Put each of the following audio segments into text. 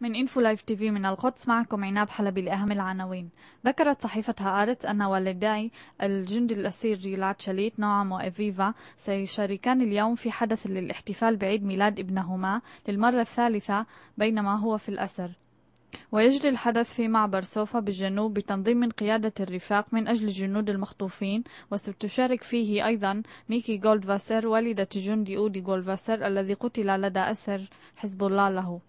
من انفو لايف تي في من القدس معكم عناب حلبي لأهم العناوين ذكرت صحيفة هارت أن والداي الجندي الأسير جيلات شليت نوعم وإفيفا سيشاركان اليوم في حدث للاحتفال بعيد ميلاد ابنهما للمرة الثالثة بينما هو في الأسر ويجري الحدث في معبر سوفا بالجنوب بتنظيم من قيادة الرفاق من أجل الجنود المخطوفين وستشارك فيه أيضا ميكي جولدفاسر والدة جندي أودي جولدفاسر الذي قتل لدى أسر حزب الله له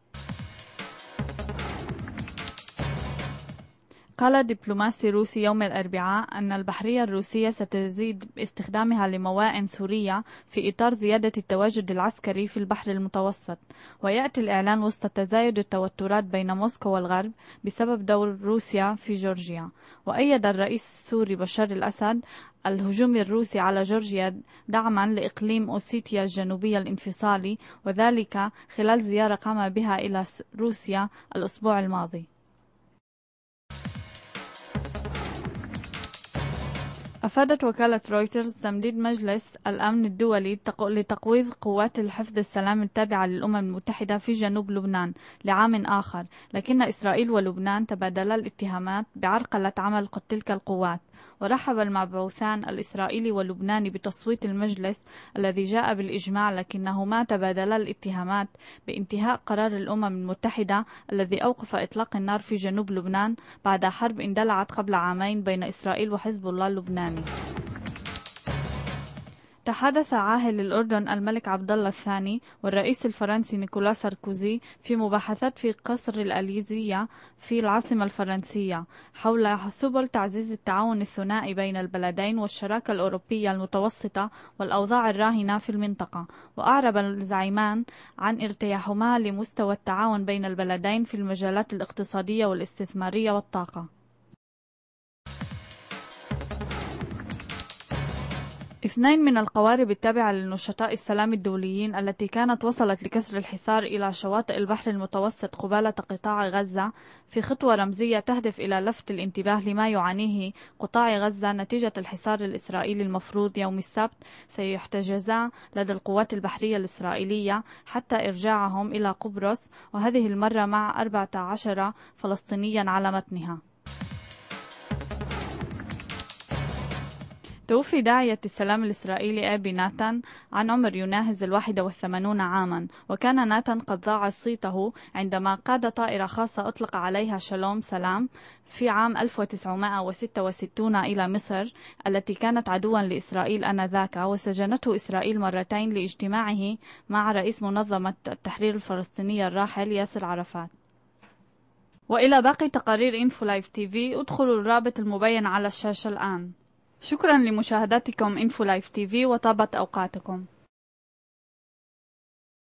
قال دبلوماسي روسي يوم الأربعاء أن البحرية الروسية ستزيد استخدامها لموائن سورية في إطار زيادة التواجد العسكري في البحر المتوسط، ويأتي الإعلان وسط تزايد التوترات بين موسكو والغرب بسبب دور روسيا في جورجيا، وأيد الرئيس السوري بشار الأسد الهجوم الروسي على جورجيا دعما لإقليم أوسيتيا الجنوبية الانفصالي وذلك خلال زيارة قام بها إلى روسيا الأسبوع الماضي. أفادت وكالة رويترز تمديد مجلس الأمن الدولي لتقويض قوات الحفظ السلام التابعة للأمم المتحدة في جنوب لبنان لعام آخر، لكن إسرائيل ولبنان تبادلا الاتهامات بعرقلة عمل تلك القوات. ورحب المبعوثان الإسرائيلي واللبناني بتصويت المجلس الذي جاء بالإجماع لكنهما تبادلا الاتهامات بانتهاء قرار الأمم المتحدة الذي أوقف إطلاق النار في جنوب لبنان بعد حرب اندلعت قبل عامين بين إسرائيل وحزب الله اللبناني تحدث عاهل الأردن الملك عبد الله الثاني والرئيس الفرنسي نيكولا ساركوزي في مباحثات في قصر الأليزية في العاصمة الفرنسية حول سبل تعزيز التعاون الثنائي بين البلدين والشراكة الأوروبية المتوسطة والأوضاع الراهنة في المنطقة وأعرب الزعيمان عن ارتياحهما لمستوى التعاون بين البلدين في المجالات الاقتصادية والاستثمارية والطاقة اثنين من القوارب التابعة لنشطاء السلام الدوليين التي كانت وصلت لكسر الحصار إلى شواطئ البحر المتوسط قبالة قطاع غزة في خطوة رمزية تهدف إلى لفت الانتباه لما يعانيه قطاع غزة نتيجة الحصار الإسرائيلي المفروض يوم السبت سيحتجزا لدى القوات البحرية الإسرائيلية حتى إرجاعهم إلى قبرص وهذه المرة مع 14 فلسطينيا على متنها توفي داعية السلام الإسرائيلي أبي ناتان عن عمر يناهز الواحد والثمانون عاما وكان ناتان قد ضاع صيته عندما قاد طائرة خاصة أطلق عليها شالوم سلام في عام 1966 إلى مصر التي كانت عدوا لإسرائيل آنذاك وسجنته إسرائيل مرتين لاجتماعه مع رئيس منظمة التحرير الفلسطينية الراحل ياسر عرفات وإلى باقي تقارير إنفو لايف تي في ادخلوا الرابط المبين على الشاشة الآن شكرا لمشاهدتكم انفو لايف تي في وطابت أوقاتكم